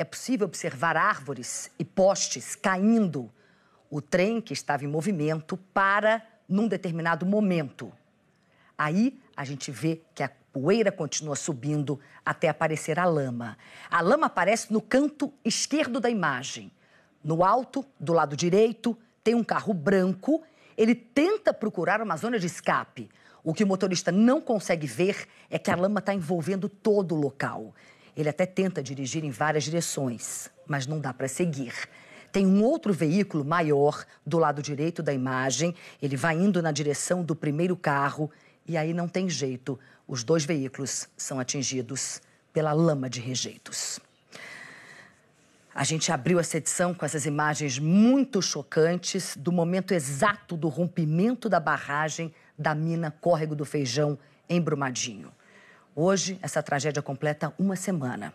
É possível observar árvores e postes caindo. O trem que estava em movimento para num determinado momento. Aí a gente vê que a poeira continua subindo até aparecer a lama. A lama aparece no canto esquerdo da imagem. No alto, do lado direito, tem um carro branco. Ele tenta procurar uma zona de escape. O que o motorista não consegue ver é que a lama está envolvendo todo o local. Ele até tenta dirigir em várias direções, mas não dá para seguir. Tem um outro veículo maior do lado direito da imagem. Ele vai indo na direção do primeiro carro e aí não tem jeito. Os dois veículos são atingidos pela lama de rejeitos. A gente abriu essa edição com essas imagens muito chocantes do momento exato do rompimento da barragem da mina Córrego do Feijão, em Brumadinho. Hoje, essa tragédia completa uma semana.